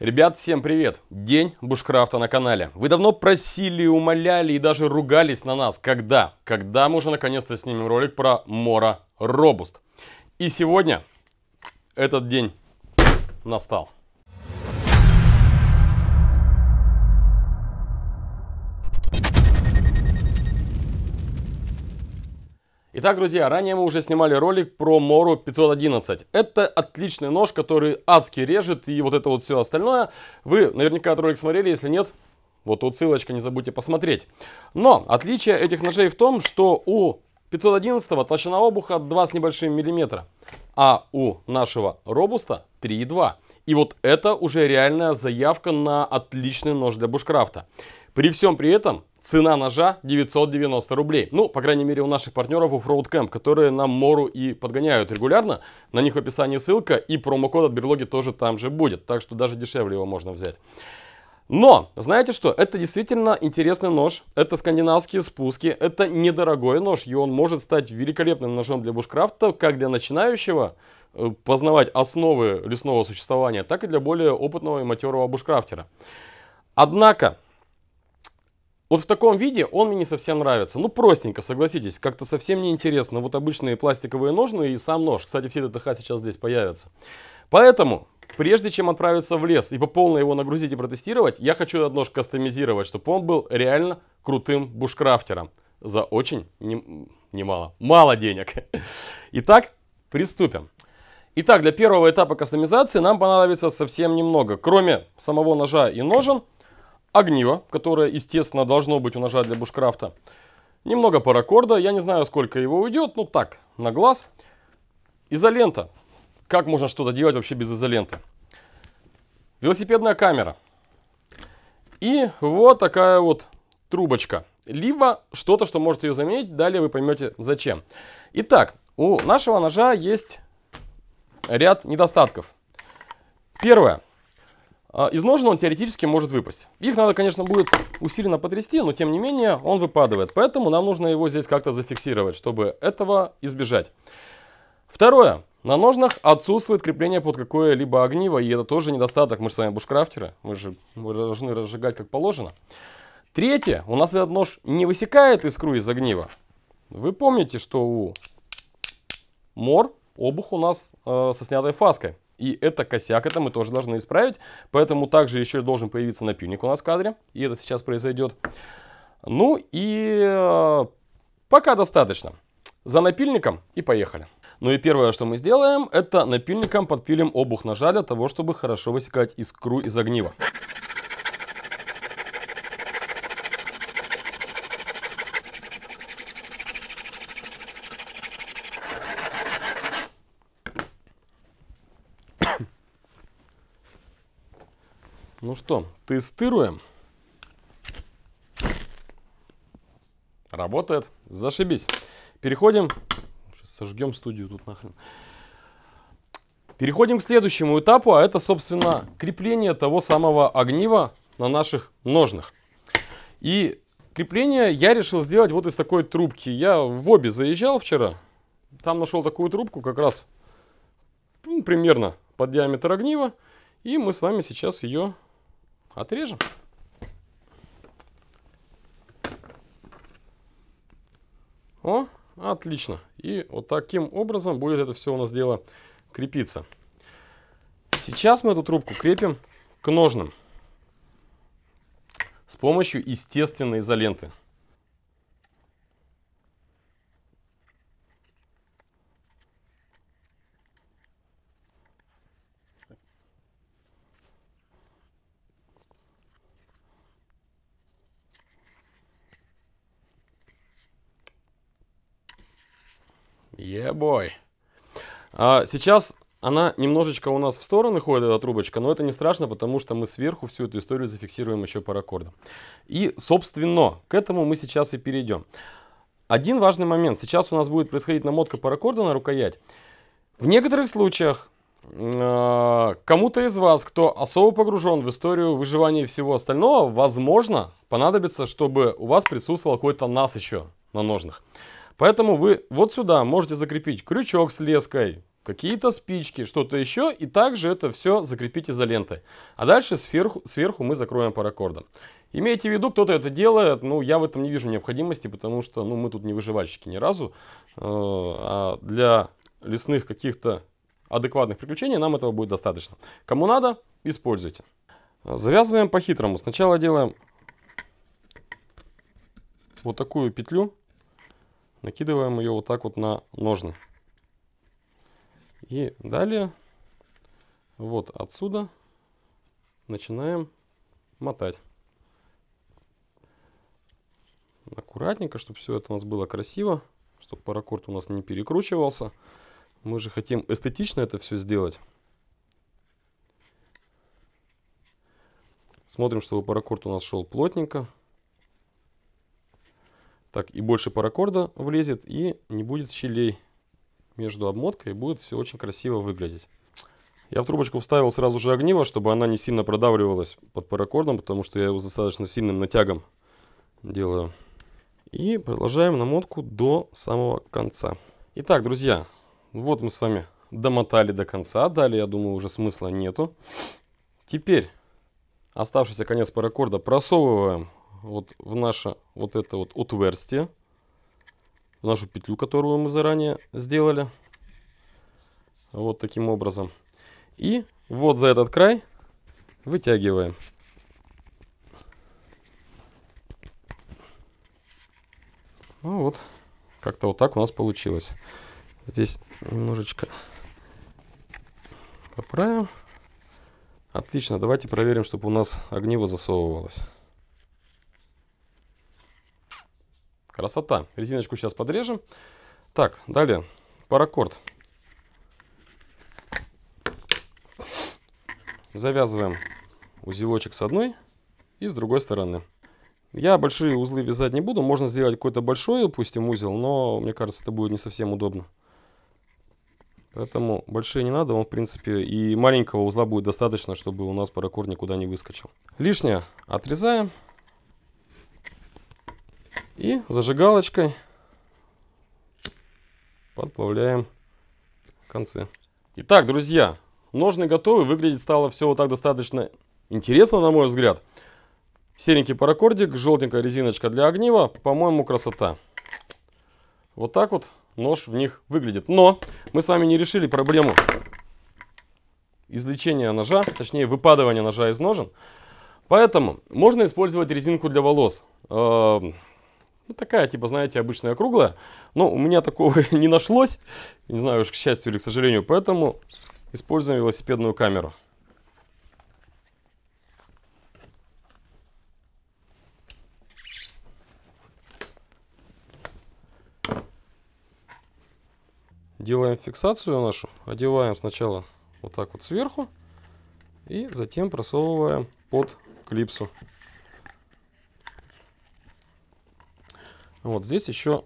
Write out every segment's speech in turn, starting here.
Ребят, всем привет! День Бушкрафта на канале. Вы давно просили, умоляли и даже ругались на нас. Когда? Когда мы уже наконец-то снимем ролик про Мора Робуст. И сегодня этот день настал. Итак, друзья, ранее мы уже снимали ролик про Мору 511. Это отличный нож, который адски режет и вот это вот все остальное. Вы наверняка этот ролик смотрели, если нет, вот тут ссылочка, не забудьте посмотреть. Но отличие этих ножей в том, что у 511 толщина обуха 2 с небольшим миллиметра, а у нашего Робуста 3,2. И вот это уже реальная заявка на отличный нож для бушкрафта. При всем при этом Цена ножа 990 рублей. Ну, по крайней мере, у наших партнеров Offroad Camp, которые нам Мору и подгоняют регулярно. На них в описании ссылка и промокод от Берлоги тоже там же будет. Так что даже дешевле его можно взять. Но, знаете что, это действительно интересный нож, это скандинавские спуски, это недорогой нож, и он может стать великолепным ножом для бушкрафта, как для начинающего э, познавать основы лесного существования, так и для более опытного и матерого бушкрафтера. Однако, вот в таком виде он мне не совсем нравится. Ну, простенько, согласитесь, как-то совсем неинтересно. Вот обычные пластиковые ножны и сам нож. Кстати, все ДТХ сейчас здесь появятся. Поэтому, прежде чем отправиться в лес и по полной его нагрузить и протестировать, я хочу этот нож кастомизировать, чтобы он был реально крутым бушкрафтером. За очень немало, мало денег. Итак, приступим. Итак, для первого этапа кастомизации нам понадобится совсем немного. Кроме самого ножа и ножен, огниво, которое, естественно, должно быть у ножа для бушкрафта. Немного паракорда, я не знаю, сколько его уйдет, ну так, на глаз. Изолента. Как можно что-то делать вообще без изоленты? Велосипедная камера. И вот такая вот трубочка. Либо что-то, что может ее заменить, далее вы поймете зачем. Итак, у нашего ножа есть ряд недостатков. Первое. А, из ножен он теоретически может выпасть. Их надо, конечно, будет усиленно потрясти, но тем не менее он выпадает. Поэтому нам нужно его здесь как-то зафиксировать, чтобы этого избежать. Второе. На ножнах отсутствует крепление под какое-либо огниво, и это тоже недостаток. Мы же с вами бушкрафтеры, мы же мы должны разжигать как положено. Третье. У нас этот нож не высекает искру из огнива. Вы помните, что у мор обух у нас э, со снятой фаской. И это косяк, это мы тоже должны исправить. Поэтому также еще должен появиться напильник у нас в кадре. И это сейчас произойдет. Ну и э, пока достаточно. За напильником и поехали. Ну и первое, что мы сделаем, это напильником подпилим обух ножа для того, чтобы хорошо высекать искру из огнива. что, тестируем. Работает. Зашибись. Переходим. Сейчас сожгем студию тут нахрен. Переходим к следующему этапу, а это, собственно, крепление того самого огнива на наших ножных. И крепление я решил сделать вот из такой трубки. Я в обе заезжал вчера, там нашел такую трубку, как раз ну, примерно под диаметр огнива, и мы с вами сейчас ее Отрежем. О, отлично. И вот таким образом будет это все у нас дело крепиться. Сейчас мы эту трубку крепим к ножным с помощью естественной изоленты. Ебой. Yeah, а, сейчас она немножечко у нас в стороны ходит, эта трубочка, но это не страшно, потому что мы сверху всю эту историю зафиксируем еще паракордом. И, собственно, к этому мы сейчас и перейдем. Один важный момент. Сейчас у нас будет происходить намотка паракорда на рукоять. В некоторых случаях а, кому-то из вас, кто особо погружен в историю выживания и всего остального, возможно, понадобится, чтобы у вас присутствовал какой-то нас еще на ножных. Поэтому вы вот сюда можете закрепить крючок с леской, какие-то спички, что-то еще. И также это все закрепить изолентой. А дальше сверху, сверху мы закроем паракордом. Имейте в виду, кто-то это делает, ну, я в этом не вижу необходимости, потому что, ну, мы тут не выживальщики ни разу. Э, а для лесных каких-то адекватных приключений нам этого будет достаточно. Кому надо, используйте. Завязываем по-хитрому. Сначала делаем вот такую петлю накидываем ее вот так вот на ножны. И далее вот отсюда начинаем мотать. Аккуратненько, чтобы все это у нас было красиво, чтобы паракорд у нас не перекручивался. Мы же хотим эстетично это все сделать. Смотрим, чтобы паракорд у нас шел плотненько. Так, и больше паракорда влезет, и не будет щелей между обмоткой, и будет все очень красиво выглядеть. Я в трубочку вставил сразу же огниво, чтобы она не сильно продавливалась под паракордом, потому что я его достаточно сильным натягом делаю. И продолжаем намотку до самого конца. Итак, друзья, вот мы с вами домотали до конца. Далее, я думаю, уже смысла нету. Теперь оставшийся конец паракорда просовываем вот в наше вот это вот отверстие, в нашу петлю, которую мы заранее сделали. Вот таким образом. И вот за этот край вытягиваем. Ну вот, как-то вот так у нас получилось. Здесь немножечко поправим. Отлично, давайте проверим, чтобы у нас огниво засовывалось. Красота. Резиночку сейчас подрежем. Так, далее. Паракорд. Завязываем узелочек с одной и с другой стороны. Я большие узлы вязать не буду. Можно сделать какой-то большой, допустим, узел, но мне кажется, это будет не совсем удобно. Поэтому большие не надо, он в принципе и маленького узла будет достаточно, чтобы у нас паракорд никуда не выскочил. Лишнее отрезаем. И зажигалочкой подплавляем концы. Итак, друзья, ножны готовы. Выглядеть стало все вот так достаточно интересно, на мой взгляд. Серенький паракордик, желтенькая резиночка для огнива. По-моему, красота. Вот так вот нож в них выглядит. Но мы с вами не решили проблему извлечения ножа, точнее выпадывания ножа из ножен. Поэтому можно использовать резинку для волос. Э, ну, такая, типа, знаете, обычная круглая. Но у меня такого не нашлось. Не знаю уж, к счастью или к сожалению. Поэтому используем велосипедную камеру. Делаем фиксацию нашу. Одеваем сначала вот так вот сверху. И затем просовываем под клипсу. Вот здесь еще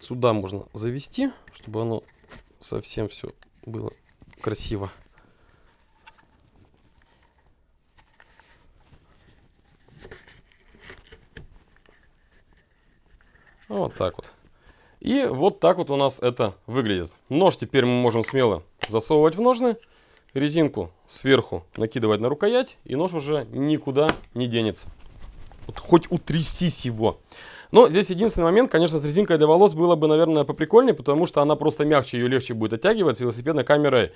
сюда можно завести, чтобы оно совсем все было красиво. Вот так вот. И вот так вот у нас это выглядит. Нож теперь мы можем смело засовывать в ножны. Резинку сверху накидывать на рукоять. И нож уже никуда не денется. Вот хоть утрясись его. Но здесь единственный момент, конечно, с резинкой для волос было бы, наверное, поприкольнее, потому что она просто мягче, ее легче будет оттягивать. С велосипедной камерой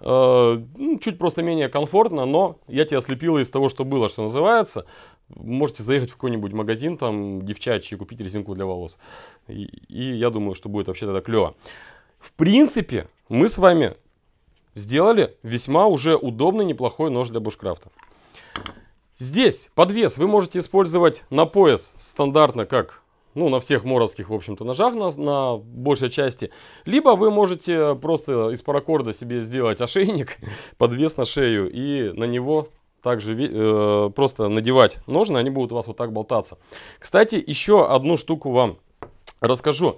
э, ну, чуть просто менее комфортно, но я тебя слепил из того, что было, что называется. Можете заехать в какой-нибудь магазин, там, девчачий, купить резинку для волос. И, и я думаю, что будет вообще тогда клево. В принципе, мы с вами сделали весьма уже удобный, неплохой нож для бушкрафта. Здесь подвес вы можете использовать на пояс стандартно, как ну, на всех моровских, в общем-то, ножах на, на большей части. Либо вы можете просто из паракорда себе сделать ошейник, подвес на шею и на него также э, просто надевать ножны, они будут у вас вот так болтаться. Кстати, еще одну штуку вам расскажу.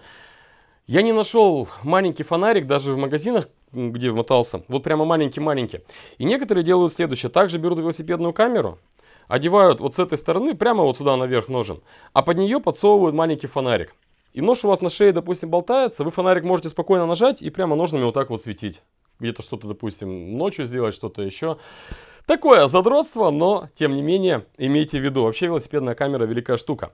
Я не нашел маленький фонарик даже в магазинах, где мотался. Вот прямо маленький-маленький. И некоторые делают следующее. Также берут велосипедную камеру одевают вот с этой стороны прямо вот сюда наверх ножен, а под нее подсовывают маленький фонарик. И нож у вас на шее, допустим, болтается, вы фонарик можете спокойно нажать и прямо ножными вот так вот светить. Где-то что-то, допустим, ночью сделать, что-то еще. Такое задротство, но, тем не менее, имейте в виду, вообще велосипедная камера великая штука.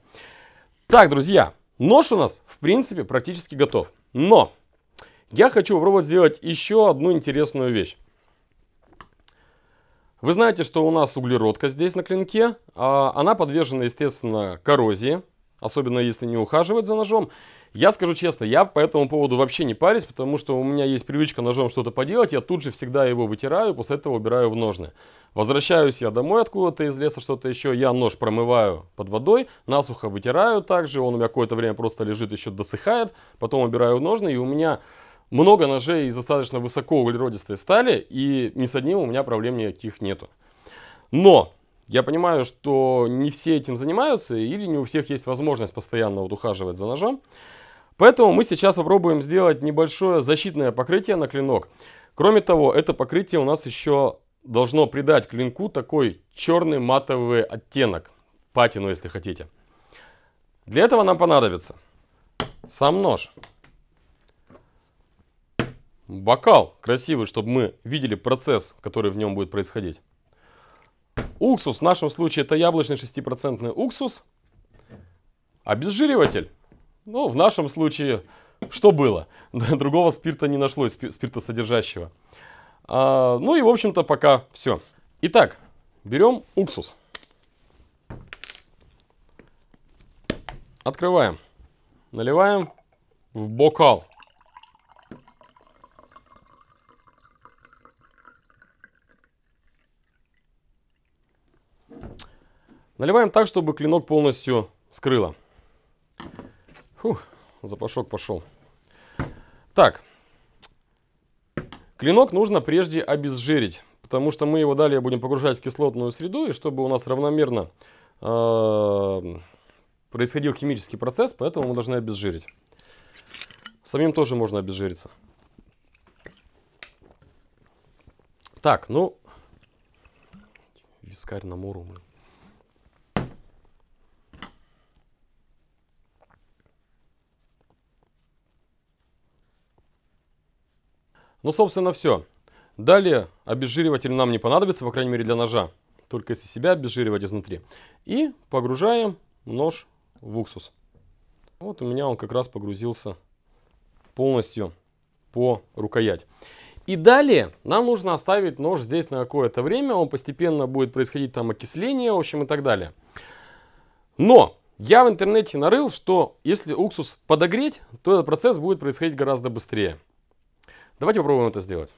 Так, друзья, нож у нас, в принципе, практически готов. Но я хочу попробовать сделать еще одну интересную вещь. Вы знаете, что у нас углеродка здесь на клинке. А, она подвержена, естественно, коррозии, особенно если не ухаживать за ножом. Я скажу честно, я по этому поводу вообще не парюсь, потому что у меня есть привычка ножом что-то поделать, я тут же всегда его вытираю, после этого убираю в ножны. Возвращаюсь я домой откуда-то из леса, что-то еще, я нож промываю под водой, насухо вытираю также, он у меня какое-то время просто лежит, еще досыхает, потом убираю в ножны, и у меня много ножей из достаточно высоко углеродистой стали, и ни с одним у меня проблем никаких нету. Но я понимаю, что не все этим занимаются, или не у всех есть возможность постоянно вот ухаживать за ножом. Поэтому мы сейчас попробуем сделать небольшое защитное покрытие на клинок. Кроме того, это покрытие у нас еще должно придать клинку такой черный матовый оттенок, патину, если хотите. Для этого нам понадобится сам нож бокал красивый, чтобы мы видели процесс, который в нем будет происходить. Уксус, в нашем случае это яблочный 6% уксус. Обезжириватель, ну в нашем случае что было? Другого спирта не нашлось, спиртосодержащего. А, ну и в общем-то пока все. Итак, берем уксус. Открываем. Наливаем в бокал. Наливаем так, чтобы клинок полностью скрыло. Фух, запашок пошел. Так, клинок нужно прежде обезжирить, потому что мы его далее будем погружать в кислотную среду, и чтобы у нас равномерно э, происходил химический процесс, поэтому мы должны обезжирить. Самим тоже можно обезжириться. Так, ну, вискарь на муру, блин. Ну, собственно, все. Далее обезжириватель нам не понадобится, по крайней мере, для ножа. Только если себя обезжиривать изнутри. И погружаем нож в уксус. Вот у меня он как раз погрузился полностью по рукоять. И далее нам нужно оставить нож здесь на какое-то время. Он постепенно будет происходить там окисление, в общем, и так далее. Но я в интернете нарыл, что если уксус подогреть, то этот процесс будет происходить гораздо быстрее. Давайте попробуем это сделать.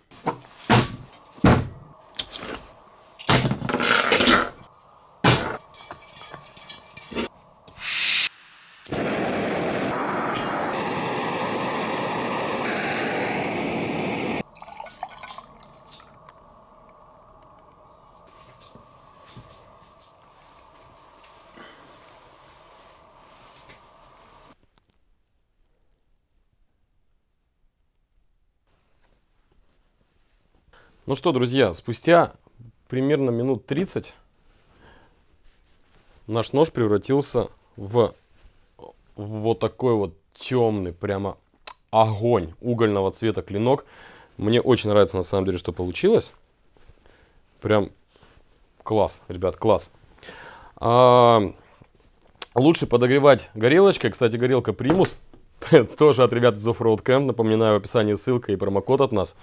Ну что, друзья, спустя примерно минут 30 наш нож превратился в вот такой вот темный, прямо огонь угольного цвета клинок. Мне очень нравится на самом деле, что получилось. Прям класс, ребят, класс. А, лучше подогревать горелочкой. Кстати, горелка примус тоже от ребят из Offroad Camp. Напоминаю, в описании ссылка и промокод от нас.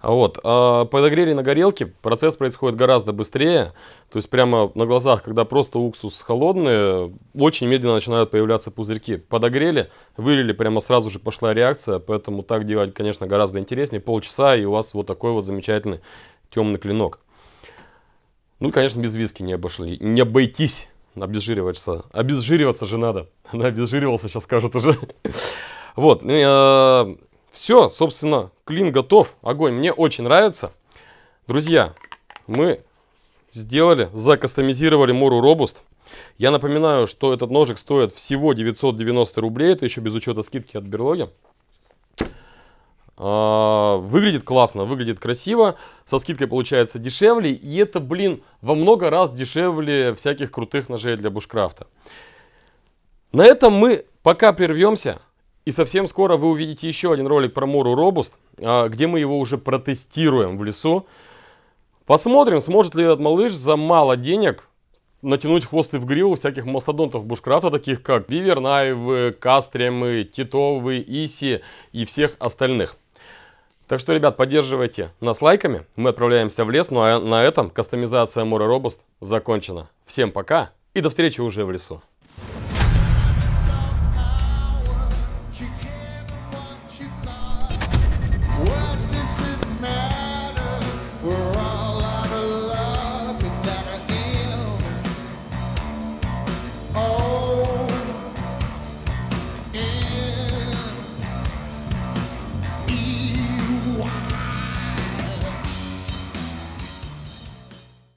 А вот. А, подогрели на горелке. Процесс происходит гораздо быстрее. То есть прямо на глазах, когда просто уксус холодный, очень медленно начинают появляться пузырьки. Подогрели, вылили, прямо сразу же пошла реакция. Поэтому так делать, конечно, гораздо интереснее. Полчаса, и у вас вот такой вот замечательный темный клинок. Ну и, конечно, без виски не обошли. Не обойтись обезжириваться. Обезжириваться же надо. Она обезжиривался, сейчас скажут уже. Вот. Э, Все, собственно, клин готов. Огонь. Мне очень нравится. Друзья, мы сделали, закастомизировали Мору Робуст. Я напоминаю, что этот ножик стоит всего 990 рублей. Это еще без учета скидки от берлоги. А, выглядит классно, выглядит красиво, со скидкой получается дешевле, и это, блин, во много раз дешевле всяких крутых ножей для бушкрафта. На этом мы пока прервемся, и совсем скоро вы увидите еще один ролик про Мору Робуст, а, где мы его уже протестируем в лесу. Посмотрим, сможет ли этот малыш за мало денег натянуть хвосты в гриву всяких мастодонтов бушкрафта, таких как Бивернаевы, Кастремы, Титовы, Иси и всех остальных. Так что, ребят, поддерживайте нас лайками. Мы отправляемся в лес. Ну а на этом кастомизация Мора Робуст закончена. Всем пока и до встречи уже в лесу.